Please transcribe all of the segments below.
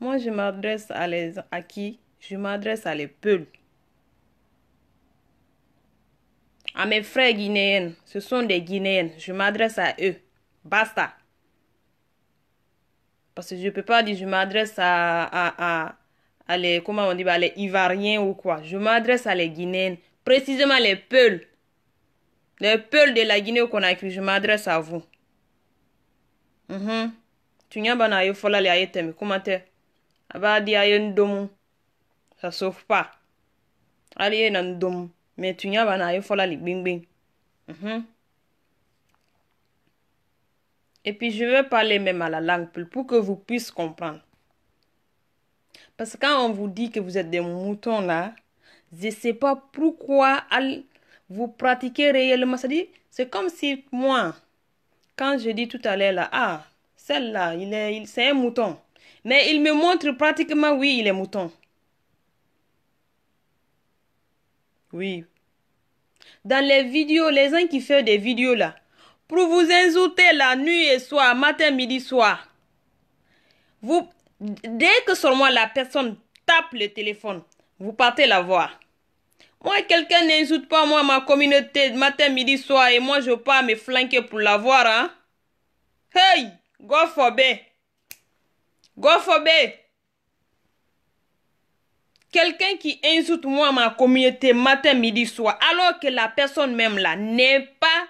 Moi, je m'adresse à, les, à qui Je m'adresse à les peuls. À mes frères guinéens, ce sont des guinéens. Je m'adresse à eux. Basta. Parce que je ne peux pas dire je m'adresse à, à, les, comment on dit, bah, les Ivariens ou quoi. Je m'adresse à les Guinéens. Précisément les peuls. Les peuls de la Guinée qu'on a écrit. Je m'adresse à vous. Mm -hmm. le comment Commentaire abadi ayen ça pas sauve pas dom tu tu bana aye fola li mhm. et puis je vais parler même à la langue pour que vous puissiez comprendre parce que quand on vous dit que vous êtes des moutons là je sais pas pourquoi vous pratiquez réellement. cest dit, c'est comme si moi, quand je dis tout à l'heure là, ah, celle-là, il est, c'est un mouton. Mais il me montre pratiquement, oui, il est mouton. Oui. Dans les vidéos, les gens qui font des vidéos là, pour vous insulter la nuit et soir, matin, midi, soir, vous, dès que seulement la personne tape le téléphone, vous partez la voir. Moi, quelqu'un n'insulte pas moi, ma communauté, matin, midi, soir, et moi, je pars me flanquer pour la voir, hein. Hey, for Gophobé, quelqu'un qui insulte moi, ma communauté, matin, midi, soir, alors que la personne même là n'est pas,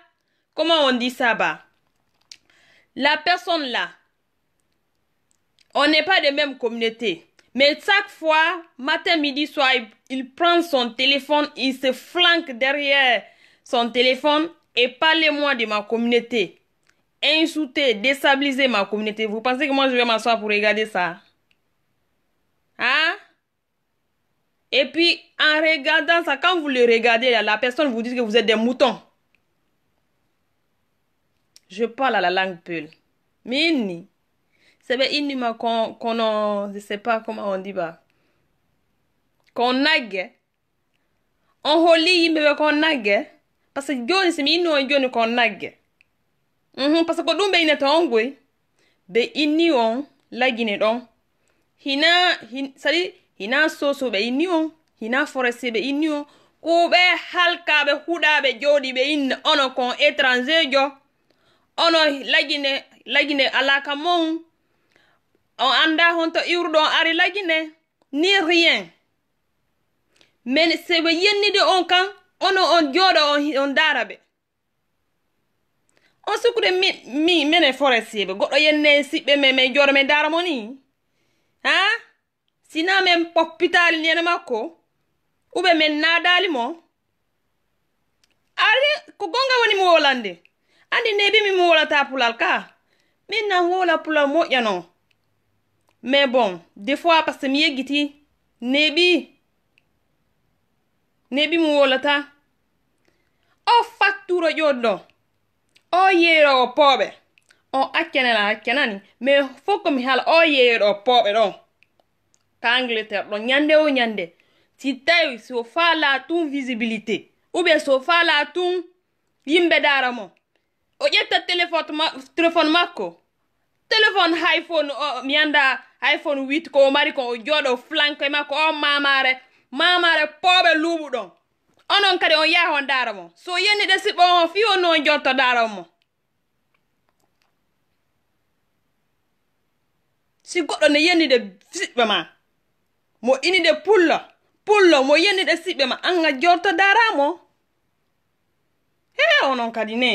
comment on dit ça, bah? La personne là, on n'est pas de même communauté. Mais chaque fois, matin, midi, soir, il, il, prend son téléphone, il se flanque derrière son téléphone et parlez-moi de ma communauté insulter, déstabiliser ma communauté. Vous pensez que moi je vais m'asseoir pour regarder ça Hein Et puis en regardant ça, quand vous le regardez, la personne vous dit que vous êtes des moutons. Je parle à la langue peul. Mais ni. C'est bien inhumain qu'on, je sais pas comment on dit pas Qu'on nague. On holi veut qu'on nague. Parce que Dieu, c'est mieux qu'on nague. mhm par ce que ɗum ɓe inata on goy ɓe inni on lagine ɗon hina sadi hina soso ɓe inni on hina forestier ɓe inni on ko ɓe halkaɓe huɗaɓe joɗi ɓe inna ono kon étranger jo ono lagine lagine alaka mon on anda honto iwruɗo ari lagine ni rien mais se ɓe yennide on kan ono on on on on sukude mi, mi mene forestiɓe goɗɗo yenne siɓɓe me min jorme daramo ni ha sina min poppitali nene makko uɓe min nadali mo ari ko gonga woni mi wolande andi nebimi mi wolata pulal ka min nan wola pulal moƴƴano mais bon des fois par ce mi yeggiti neɓi neɓi mi wolata o facture ƴoɗɗo o yero pobe o akenela akenani me foko mi hala o yero pobe ron ka angleterre ron ñande o ñande si tawi so fala tun visibilité ou bien so fala tun yimɓe daramo o ƴetta téléphone ma téléphone makko téléphone iphone o mi anda iphone 8 ko o mari kon o jooɗo flanque makko o mamare mamare pooɓe luuɓu ɗon onon kadi on yaha on daaro mo so yennide sibba o fi o no on jotto daaro mo si goɗɗo ne yennide siɓɓe ma mo inide pullo pullo mo yennide siɓɓe ma anga jorto daramo he onon kadi ne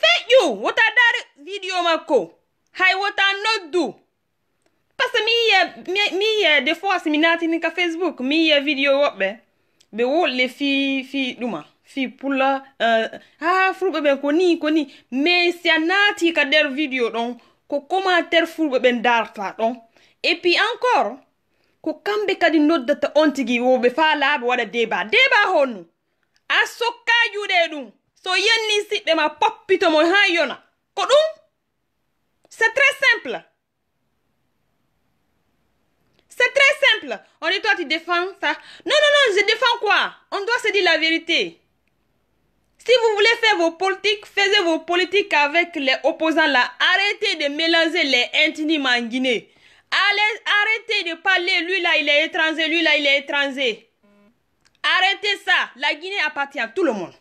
feƴƴu wota daare vidéo makko hay wota noddu parce que mi yiya mi yiya des fois si mi natini ka facebook mi yiya vidéo woɓɓe ɓe wolle fi fi ɗuma fi pulla uh, ha fulɓe ɓen ko ni ko ni mais si a naati ka nder vidéo ɗon ko commentaire fulɓe ɓen darta ɗon et puis encore ko kamɓe kadi noddata on tigi woɓe fa laaɓe waɗa deba deba honnu a sokka juuɗe ɗum so yenni siɗɗe ma poppitomo ha yona ko ɗum c'est très simple C'est très simple. On est toi, tu défends ça. Non, non, non, je défends quoi On doit se dire la vérité. Si vous voulez faire vos politiques, faites vos politiques avec les opposants là. Arrêtez de mélanger les intimes en Guinée. arrêtez de parler, lui là, il est étranger, lui là, il est étranger. Arrêtez ça. La Guinée appartient à tout le monde.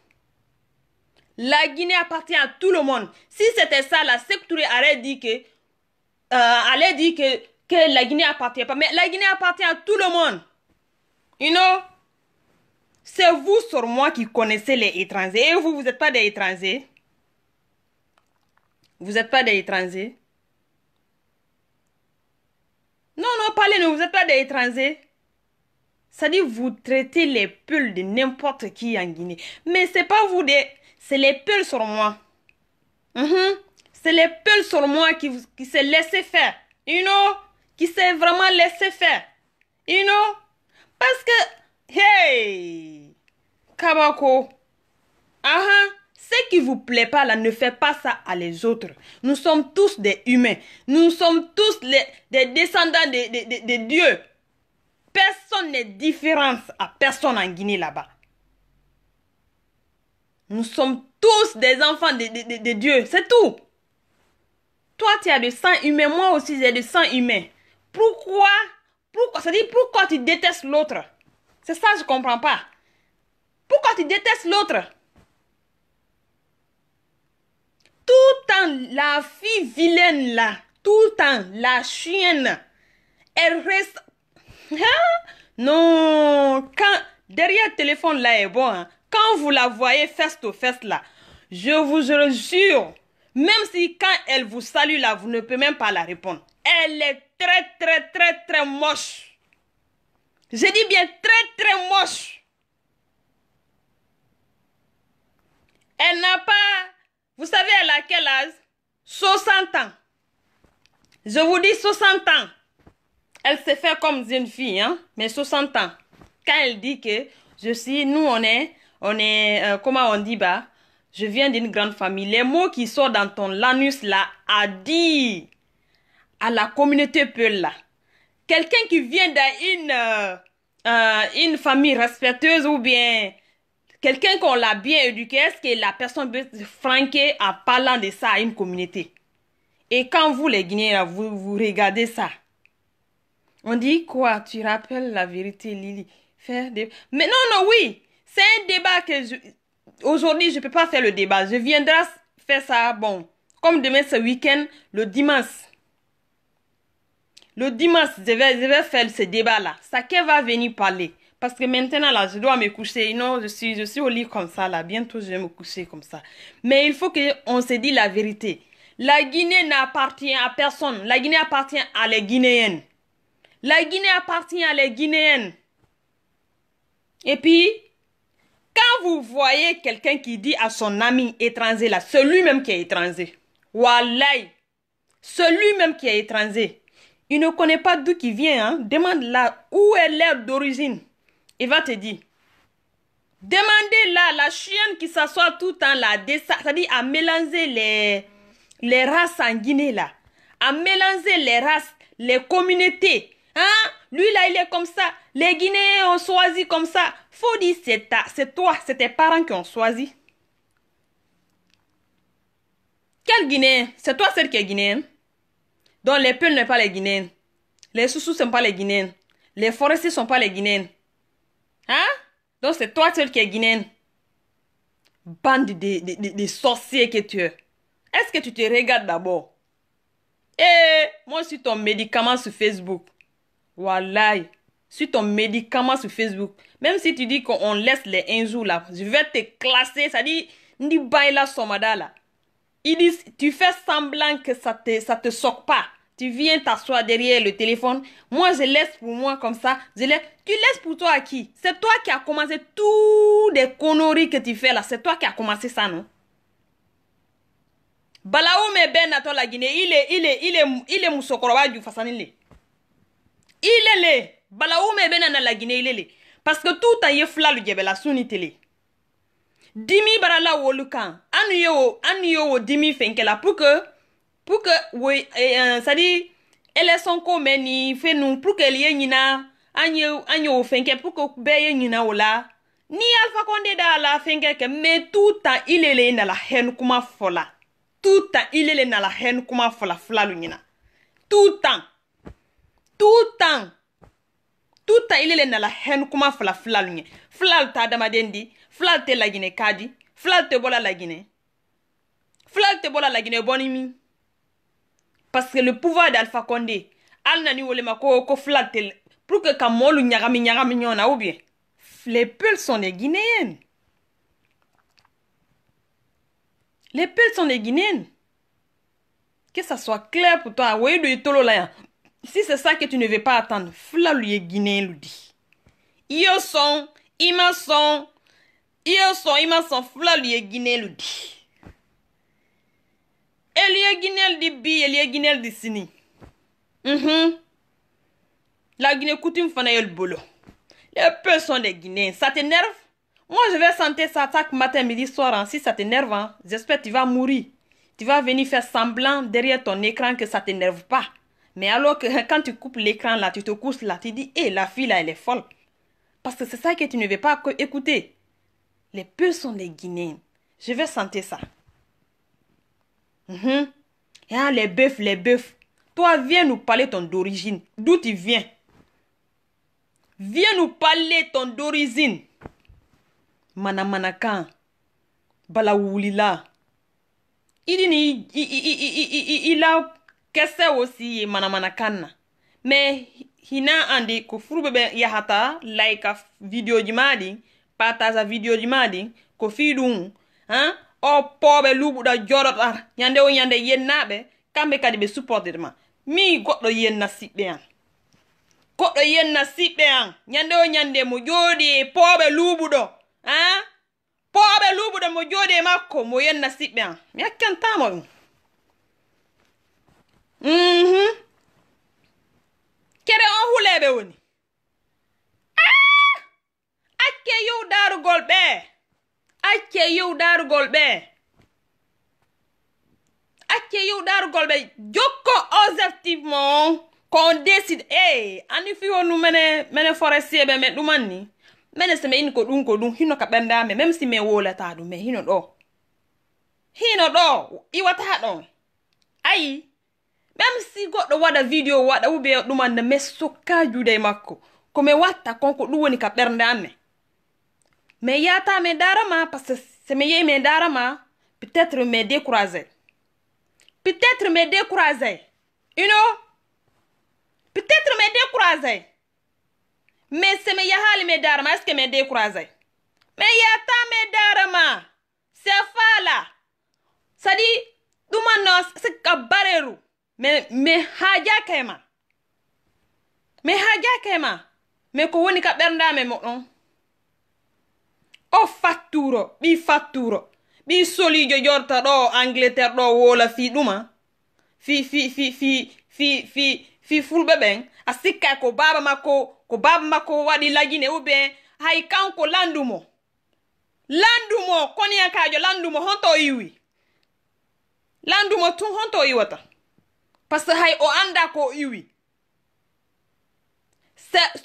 La Guinée appartient à tout le monde. Si c'était ça, la secteur allait dire que, euh, allait dire que que la Guinée appartient pas. Mais la Guinée appartient à tout le monde. You know? C'est vous sur moi qui connaissez les étrangers. Et vous, vous n'êtes pas des étrangers. Vous n'êtes pas des étrangers. Non, non, parlez-nous, vous n'êtes pas des étrangers. Ça dit, vous traitez les pulls de n'importe qui en Guinée. Mais c'est pas vous des... C'est les pulls sur moi. Mhm. C'est les pulls sur moi qui, qui se laissent faire. You know? qui s'est vraiment laissé faire. You know? Parce que, hey, Kabako, ce qui vous plaît pas là, ne faites pas ça à les autres. Nous sommes tous des humains. Nous sommes tous les, des descendants de, de, Dieu. Personne n'est différent à personne en Guinée là-bas. Nous sommes tous des enfants de, de Dieu, c'est tout. Toi, tu as du sang humain, moi aussi j'ai du sang humain. Pourquoi, pourquoi, ça dit pourquoi tu détestes l'autre C'est ça, je ne comprends pas. Pourquoi tu détestes l'autre Tout le temps, la fille vilaine là, tout le temps, la chienne, elle reste... Hein? non, quand... Derrière le téléphone là est bon. Hein. Quand vous la voyez face to face là, je vous jure, même si quand elle vous salue là, vous ne pouvez même pas la répondre. Elle est très, très, très, très moche. Je dis bien très, très moche. Elle n'a pas, vous savez, à a quel âge 60 ans. Je vous dis 60 ans. Elle se fait comme une fille, hein, mais 60 ans. Quand elle dit que je suis, nous on est, on est, euh, comment on dit, bah, je viens d'une grande famille. Les mots qui sortent dans ton lanus là, a dit à la communauté là. Quelqu'un qui vient d'une euh, euh, une famille respectueuse ou bien quelqu'un qu'on l'a bien éduqué, est-ce que la personne peut se franquer en parlant de ça à une communauté Et quand vous, les Guinéens, vous, vous regardez ça, on dit quoi Tu rappelles la vérité, Lily. Faire Mais non, non, oui. C'est un débat que je... Aujourd'hui, je ne peux pas faire le débat. Je viendrai faire ça, bon, comme demain, ce week-end, le dimanche. Le dimanche, je vais, faire ce débat-là. Saké va venir parler. Parce que maintenant, là, je dois me coucher. Non, je suis, je suis au lit comme ça, là. Bientôt, je vais me coucher comme ça. Mais il faut qu'on se dise la vérité. La Guinée n'appartient à personne. La Guinée appartient à les Guinéennes. La Guinée appartient à les Guinéennes. Et puis, quand vous voyez quelqu'un qui dit à son ami étranger, là, celui-même qui est étranger, Wallahi, celui-même qui est étranger, il ne connaît pas d'où qui vient. Hein? Demande là où est l'air d'origine. Il va te dire. Demandez là la chienne qui s'assoit tout en la là, c'est-à-dire à mélanger les, les races en Guinée là, à mélanger les races, les communautés. Hein? Lui là, il est comme ça. Les Guinéens ont choisi comme ça. Faut dire, c'est, ta, c'est toi, c'est tes parents qui ont choisi. Quel Guinéen C'est toi celle qui est Guinéenne donc les Peuls ne pas les Guinéens. Les sous-sous ne sont pas les Guinéens. Les forestiers ne sont pas les Guinéens. Hein? Donc c'est toi seul qui es Guinéen. Bande de, sorciers que tu es. Est-ce que tu te regardes d'abord? Eh, moi je suis ton médicament sur Facebook. Wallahi, suis ton médicament sur Facebook. Même si tu dis qu'on laisse les un jours là, je vais te classer. Ça dit, ni Baila Somada là. Ils disent, tu fais semblant que ça te, ça te soque pas. tu viens t'asseoir derrière le téléphone. Moi, je laisse pour moi comme ça. Je laisse. Tu laisses pour toi à qui C'est toi qui as commencé toutes les conneries que tu fais là. C'est toi qui as commencé ça, non Balaoum Ben Nato la Guinée, il est, il est, il est, il est Moussokoroba du Fasanile. Il est le. Balaoum Ben Nato la Guinée, il est le. Parce que tout a yé fla le djebela souni télé. Dimi barala wolukan. Anu yo, anu yo dimi fenkela pour que pour que oui euh, ça dit ele sɔn ko mɛn nin fɛn nu pour que ye ɲina an ye an y'o fɛn kɛ pour que bɛɛ ye ɲina o la ni alpha conde da la fɛn kɛ kɛ mais tout temps il est le na la haine kuma fɔ la tout temps il est le na la haine kuma fɔ la fila lu ɲina tout temps tout temps tout temps il est le na la haine kuma fɔ la fila lu ɲɛ fila lu tɛ adamaden di fila lu tɛ laginɛ ka di fila lu tɛ bɔ la laginɛ fila lu tɛ bɔ la laginɛ bɔ ni min Parce que le pouvoir d'alpha condé Al nani wolema ko ko pour que Kamolu moolu ɲagami ɲagami ou bien les peuls sont des guinéennes les peuls sont des guinéennes que ça soit clair pour toi hein. si c'est ça que tu ne veux pas attendre Fla lui est guinéen lu dit. Ils y'o son, i son, sont, ils y'o son, guinéen lu dit est Guinel di bi est Guinel de sini mhm la Guinée coutume fait le boulot. les peuples sont des Guinéens ça t'énerve moi je vais sentir ça attaque matin midi soir hein. si ça t'énerve hein, j'espère tu vas mourir tu vas venir faire semblant derrière ton écran que ça t'énerve pas mais alors que quand tu coupes l'écran là tu te couches là tu dis hé eh, la fille là elle est folle parce que c'est ça que tu ne veux pas écouter les peuples sont des Guinéens je vais sentir ça Mm-hmm. Ah, les bœufs, les bœufs. Toi, viens nous parler ton d'origine. D'où tu viens Viens nous parler ton d'origine. Manamanakan. Balawulila. Il ni ila kese osi ye manamanakan na. Me hina andi kufuru bebe yahata like a video jimadi. Pataza video jimadi. Kofi dun. Hein? o pooɓe luuɓuɗa joɗoɗa ñande o ñande yennaɓe kamɓe kadi ɓe supportede ma mi goɗɗo yenna siɓɓe an goɗɗo yenna siɓɓe an ñande o ñande mo jooɗi e pooɓe luuɓuɗo an pooɓe luuɓuɗo mo jooɗi e makko mo yenna siɓɓe an mi hakkantamo ɗum uhum kere on huleɓe woni akke yow darugol ɓee acce yewɗarugol ɓe acce yewɗarugol ɓe jokko objectif mo ko on décide e hey, ani fiwonu mene mene forestier ɓe men ɗuman ni mene so mi inni ko ɗum ko ɗum hino ka ɓendame même si min wolata ɗum me hino ɗo hino ɗo iwata ɗon ayi même si goɗɗo waɗa vidéo waɗa wuɓe ɗumanne mais sokkajude makko komi watta konko ɗum woni ka ɓerdeame me yata me darama parce que me meilleur me darama peut-être me décroiser peut-être me décroiser you know peut-être me décroiser mais se me me darama est-ce que me décroiser me yata me darama c'est là. ça dit duma c'est kabareru Mais me haja kema me mais kema me ko woni ka bernda mo don o fatturo ɓi fatturo ɓi solijo jorta ɗo angleterre ɗo wola fi ɗuma fi fi fi fi fi fi fi fulɓe ɓen a sikka ko baba makko ko baba makko waɗi lagine ou bien hay kanko landumo landumo koniyankajo landumo honto o iwi landumo tun honto o iwata par ce que hay o anda ko o iwi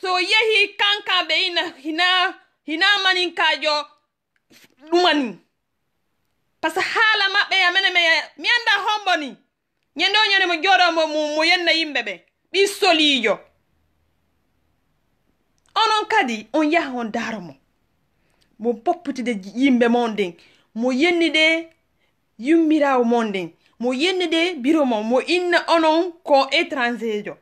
so yehi kankaɓe ina hina hinama nin kajo ɗumani par ce haala maɓɓe amene me mi anda hombo ni ñande o ñande mo joɗomo mo yenna yimɓe ɓe ɓi solijo onon kadi on yaha on daromo mo poppitide yimɓe mon nden mo yennide yummirawo mon nden mo yennide biro mo mo inna onon ko étranger jo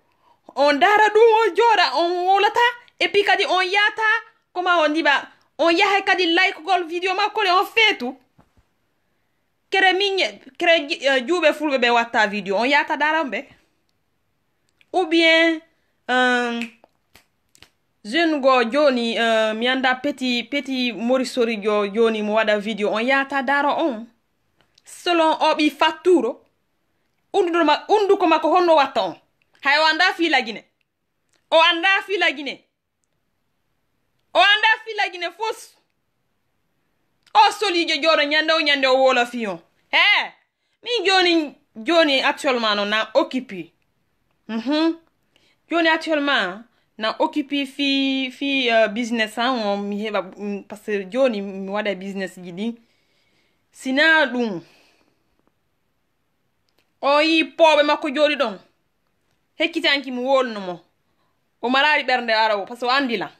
on dara ɗum o joɗa on wolata e pi kadi on yata koma on diba on yahay kadi gol video makko le on feetu kere min kere juuɓe fulɓe ɓe watta video on yata daran ɓe ou bien um, jeune go joni uh, mi anda petit petit morisori go joni mo waɗa video on yata daro on selon o ɓi fatturo unduko makko honno watta on hay o anda fiila guine o anda fiila guine o anda fila gine fos o solijo jooɗo nyande o nyande o wola fiyon he mi joni joni actuellement na occupi mhm joni actuellement na occupi fi fi uh, business ha o mi heɓa par ce que joni mi waɗa business ji ɗi sina ɗum o yi pooɓe makko jooɗi ɗon hekkitanki mi wolnumo o marari ɓernde arawo parce que o andila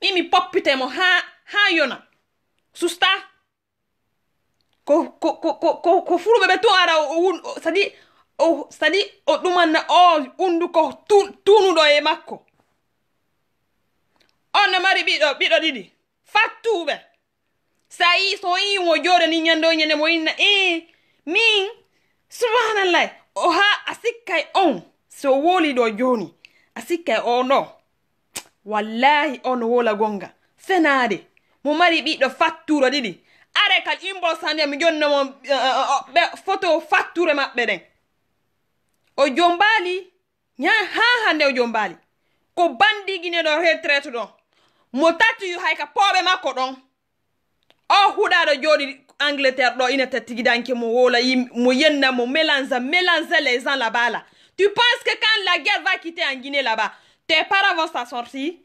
ɗimi mo ha ha yona susta ko ko ko ko ko fulɓe ɓe to ara sadi o sadi o ɗumanna o unduko tunuɗo e makko on no mari ɓiɗo ɓiɗo ɗiɗi fattuɓe sa yi so yi wo jooɗo ni ñande o ñande mo inna e min subhanallah o ha a sikkay on so woli ɗo joni a sikkay o ɗo wallahi on wola gonga senade mo mari ɓiɗɗo fatturo ɗiɗi are kal imbos hande mi jonnomo ɓe photo fatture maɓɓe ɗen o jombali ña ha hande o jombali ko bandiguine ɗo retraite ɗon mo tatuyu hayka ka pooɓe makko ɗon o huɗaɗo jooɗi angleterre ɗo ina tattigidanke mo wola mo yenna mo mélange mélange les gens là bas là tu penses que quand la guerre va quitter en guinée là bas tes par avant sa sortie,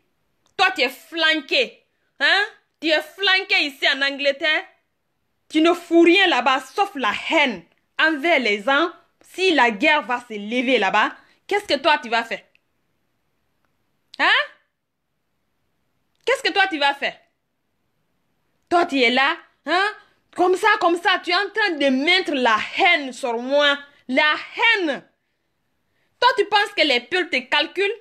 Toi, tu es flanqué. Hein? Tu es flanqué ici en Angleterre. Tu ne fous rien là-bas sauf la haine envers les gens. Si la guerre va se lever là-bas, qu'est-ce que toi tu vas faire Hein Qu'est-ce que toi tu vas faire Toi tu es là, hein Comme ça, comme ça, tu es en train de mettre la haine sur moi. La haine Toi tu penses que les pulls te calculent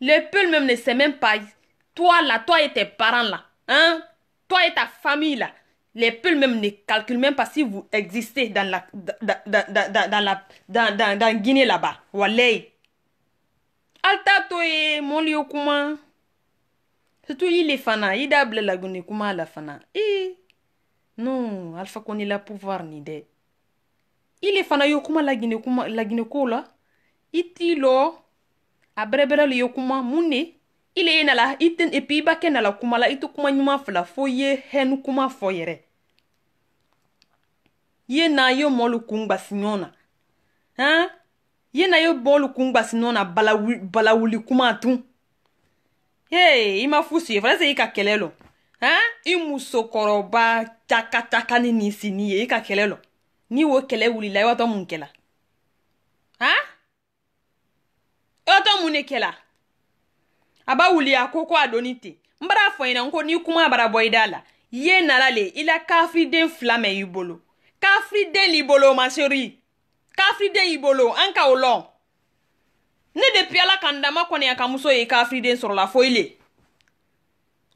Le pèl mèm ne se mèm pa yi. To la, to yi te paran la. An? To yi ta fami la. Le pèl mèm ne kalkil mèm pa si vous existez dans la... Dans la... Dans Gine la ba. Walei. Alta to yi, mon li yo kouman. Se tou yi le fana, yi dab le la gouni kouman la fana. Yi. Non, alfa koni la pouvar ni de. Yi le fana yo kouman la gouni kouman la gouni kouman la gouni kouman la gouni kouman la gouni kouman la gouni kouman la gouni kouman la gouni kouman la gouni kouman la gouni kou a bɛrɛbɛrɛ le ye kuma mun ne i le ye nala epi i b'a nala kuma la i tɛ kuma ɲuman fila fo i ye hɛnu kuma fɔ yɛrɛ ye na ye mɔlu kun gbasi ɲɔgɔn na han ye na ye bɔlu kun gbasi ɲɔgɔn na balawuli balawuli kuma tun hey i ma fu su ye fana se i ka kɛlɛ lɔ han i musokɔrɔba cakacaka ni nin sini ye i ka kɛlɛ lɔ ni o kɛlɛ wulila i b'a dɔn mun kɛla han. ọtọ mun ne kɛla a b'a wuli a ko ko a donni ten n bara fɔ ɲɛna n ko ni kuma bara bɔ i da la ye nala le i la kafiriden fila mɛn i bolo kafiriden l'i bolo maseri kafiriden y'i bolo an ka o lɔn ne depi ala ka n dama kɔni muso ye kafiriden sɔrɔla foyi le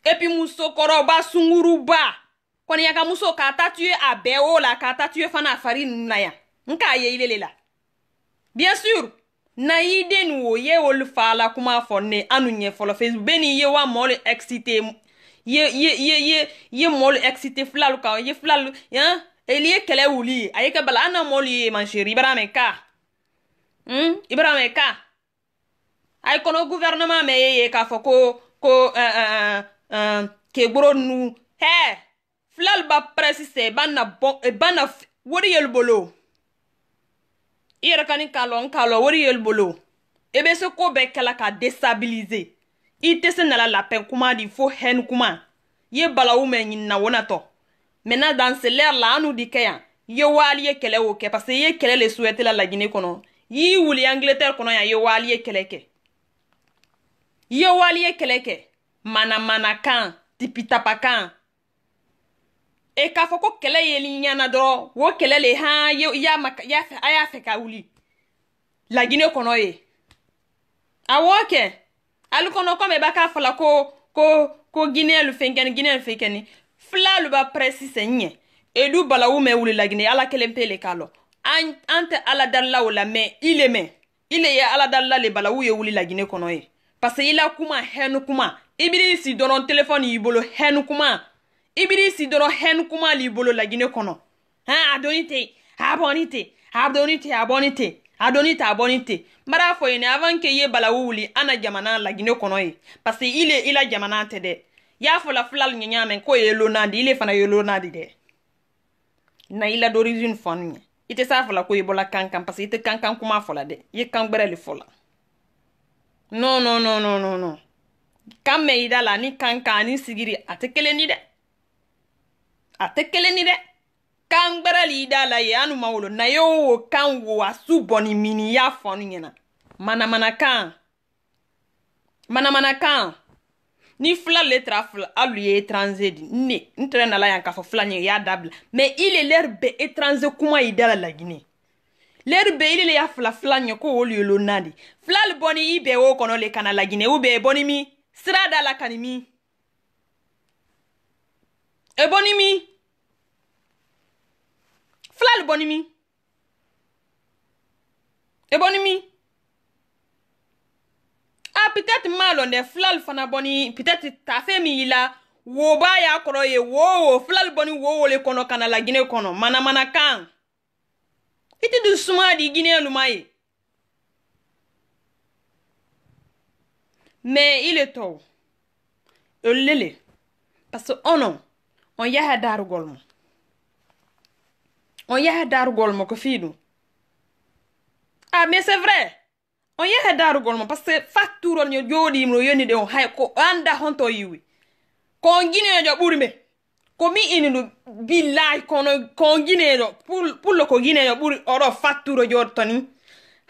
epi musokɔrɔba sunguruba kɔniya ka muso k'a ta tuye a bɛɛ o la k'a ta tuye fana a fari nunu na yan n k'a ye ile la bien sur. Na yi den wou, ye wou lou fa la kouman fon ne, anou nye folo fez, beni ye wou a mol eksite, ye, ye, ye, ye mol eksite flal ka, ye flal, ya, e liye kele wou liye, a ye kebele anan mol liye manjir, ibra men ka. Hmm, ibra men ka. A yi kono gouvernman me ye ye ka fokou, kou, e, eh, e, eh, e, eh, e, ke gro nou, he, flal ba presise, banna bon, e, banna, wou diye l bolo. i yɛrɛ ka nin k'a lɔn k'a lɔn wari y'olu bolo i e bɛ se ko bɛɛ kɛla ka desabilize i tɛ se nala lapɛn kuma di fo hɛn kuma i ye balawu mɛ ɲinina wo natɔ mɛna danse lɛr la anu di kɛ yan i ye waali ye kɛlɛ o kɛ parce que i ye kɛlɛ le suwɛti la lagine kɔnɔ y'i wuli angleterre kɔnɔ yan i ye waali ye kɛlɛ kɛ i ye waali ye kɛlɛ kɛ manamanakan tipitapakan e k'a fɔ ko kɛlɛ yeli ɲana dɔrɔn o kɛlɛ le han y'a ma y'a fɛ a y'a fɛ ka wuli laginɛ kɔnɔ ye a wɔ kɛ ali kɔnɔ kɔmi i b'a k'a fɔla ko ko ko ginɛ lu fɛn kɛni ginɛ lu fɛn fila lu b'a pɛrɛ sisan ɲɛ edu balawu mɛ wuli laginɛ ala kelen pe le k'a lɔ an an tɛ ala dalila o la mɛ i le mɛ i le ye ala dalila le balawu ye wuli laginɛ kɔnɔ ye parce que i la kuma hɛnu kuma i b'i si dɔrɔn telefɔni y'i bolo hɛnu kuma i b'i si dɔrɔn hɛn kuma l'i bolo laginɛ kɔnɔ hɛn a dɔnni tɛ yen a bɔnni tɛ a dɔnni tɛ a bɔnni tɛ a dɔnni tɛ a bɔnni tɛ n b'a fɔ yen avant que i ye balawu wuli an na jamana laginɛ kɔnɔ yen parce que il est la jamana tɛ dɛ i y'a fɔla fila ɲɛɲa mɛn k'o ye lona di il est fana ye lona di dɛ na i la d'origine fɔ n ɲɛ i tɛ s'a fɔla ko i bɔla kan parce que i tɛ kan kan kuma fɔla dɛ i ye kan gbɛrɛ le fɔla non non non non non kan mɛn i da la ni kan kan ani sigiri a tɛ kelen ni dɛ ate keleni dɛ kan gbɛrɛ li da la ye anu ma wolo na ye wo kan wo a su bɔni mini y'a fɔ nu ɲɛna manamana kan manamana kan ni fila le tara fila alu ye étranger di ne n tɛrɛ nala yan k'a fɔ fila ɲɛ y'a dabila mɛ il est l'heure bɛɛ étranger kuma yi da la laginɛ l'heure bɛɛ il est l'heure fila fila ɲɛ ko olu ye lona de fila bɔni i bɛɛ wo kɔnɔ le kana laginɛ ou bien bɔni mi sira da la kani mi. ebonimi flal bonimi ebonimi a peut-être mal on est flal fana bɔni peut-être tafe min là. wo b'a y'a kɔrɔ ye wo wo flal bɔni wo wo le kɔnɔ ka na kono. Mana manamana kan i ti dusu suma di ginɛ luma mais il est tôt olele parce que on non on yaha darugol mo on yaha darugol mo ko fi ɗum a ah, mais c'est vrai on yaha darugol mo par ce que facturol yo joɗimo yoni ɗe on hay ko anda honto yiwi ko on guinejo ɓuuri me ko mi ini ɗum billay kono koon guinejo pullo ko guinejo ɓuuri oɗo facture joɗto ni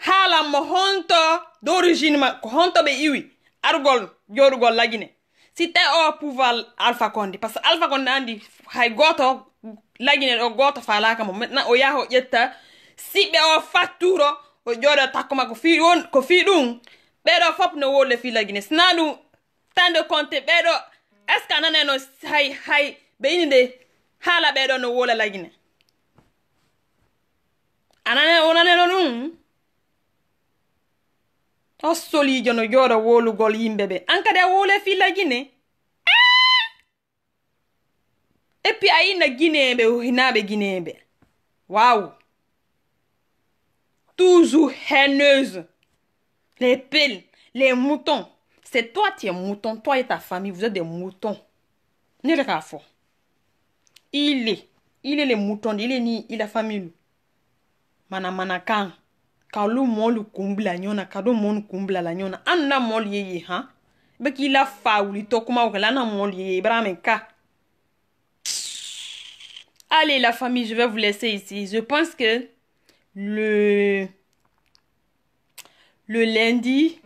haalanmo honto d'origine ma ko honto ɓe iwi arugol joɗugol laguine si te o pouval alpha conde par ce que alpha conde andi hay goto laguine ɗo goto falaka mo maintenant o yaha o ƴetta si ɓe o facture o o jooɗo takko makko fi won ko fi ɗum ɓeɗo fop no wolle fi laguine sina ɗum tande compte ɓeɗo est ce que a naneno hay hay ɓe yini nde haala ɓeɗo no wola laguine a nane o naneno ɗum A soli yon yon yor wou lougol yin bebe. An ka de wou le fil la gine? A! Ah! Epi a ina gine enbe ou ina be gine enbe. Waw! Toujou henez! Le pel, le mouton. Se to a tiye mouton, to a e ta fami, vou zade mouton. Nye de ka fwo? Ile, ile le mouton, ile ni, ile fami lou. Mana mana kang. k'olu mɔlu kun bila ɲɔgɔn na mon don mɔlu kun bilala ɲɔgɔn na an na la fa wulitɔ kumaw kan na mɔlu ye ibara allez la famille je vais vous laisser ici je pense que le le lundi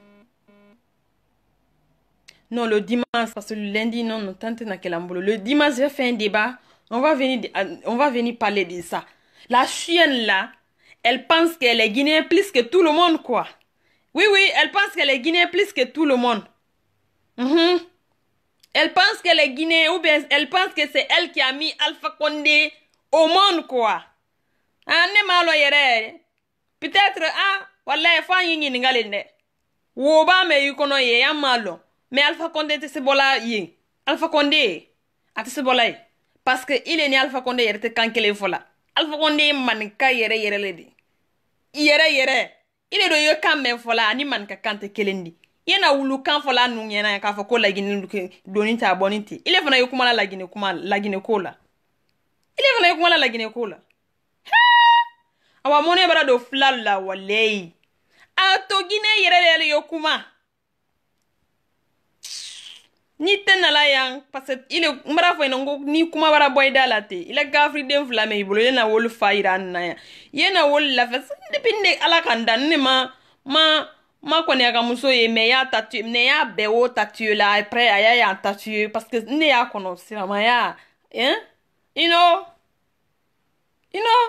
non le dimanche parce que le lundi non non tante na kelambolo le dimanche je vais faire un débat on va venir on va venir parler de ça la chienne là elle pense qu'elle est Guinée plus que tout le monde, quoi. Oui, oui, elle pense qu'elle est Guinée plus que tout le monde. Mm Elle pense que est Guinée ou bien elle pense que c'est elle qui a mis Alpha Condé au monde, quoi. Hein, Peut-être, ah, voilà, il faut un woba me yi kɔnɔ ye Mais mais alpha condé te se alpha condé a ce se y. parce que il est né alpha condé était quand est est hali fɔ ko ne ye maninka yɛrɛ yɛrɛ le de yɛrɛ yɛrɛ i de don i ye kan mɛn fɔla ani maninka kan tɛ kelen di i yɛna wulu kan fɔla a nu ɲɛna k'a fɔ ko lagini doni tɛ a bɔni tɛ ile fana ye kuma la kuma lagine ko la ile fana ye kuma la ko la awa mɔnɛ bara do fila la walayi a to ginɛ yɛrɛ yɛrɛ ye kuma ni tɛ nala yan parce ile n bara fɔ ina ko ni kuma bara bɔ i da la ten ile gafiriden fila mɛ i bolo i na wolu fa yira n na yan i ye na wolu lafɛ depi ne ala ka n da ne ma ma ma kɔni a ka muso ye mɛ y'a tatue minɛ y'a bɛɛ o tatue la après a y'a yan tatue parce que ne y'a kɔnɔ siramaya hein you know you know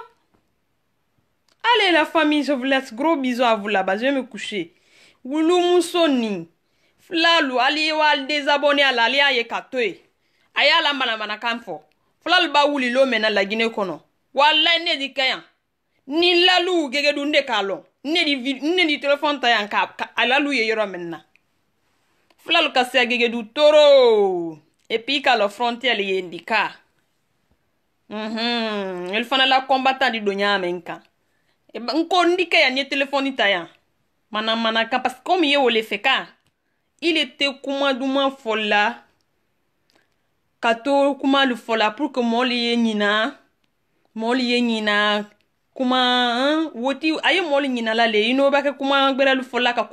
allez la famille je vous laisse gros bisous à vous là-bas je vais me coucher wulumuso nin fulalu hali i wa désabonné a la ale y'a ye ka to e. yen a y'a la manamanakan fɔ fulalu b'a wuli lo mɛnna laginɛ kɔnɔ walayi ne di kɛ yan ni laluw gegedu ne k'a lɔn ne di vid ne di telefɔni ta yan ka a lalu ye yɔrɔ mɛn na fulalu e ka siya gegedu toro et puis k'a lɔ frontiɛli ye ndi ka mhm ele fana la combattant di do ɲaamɛ n kan e n ko ndi kɛ yan n ye telefɔni ta yan manamanaka parce que komi ye o le fɛ kan Il était comment duman folla kato comment le folla pour que mɔlu ye nina mɔlu comment hein? woti a ye la le ino n'o b'a kɛ kuma gbɛrɛlu fɔ la ka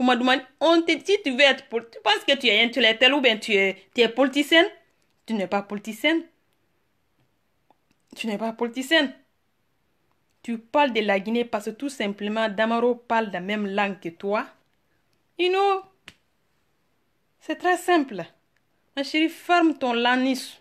on te dit tu veux être tu penses que tu es intellectuel ou bien tu es tu es politicienne tu n'es pas politicien tu n'es pas politicien tu parles de la Guinée parce que tout simplement Damaro parle la même langue que toi you know c'est très simple. Ma chérie, ferme ton lanis.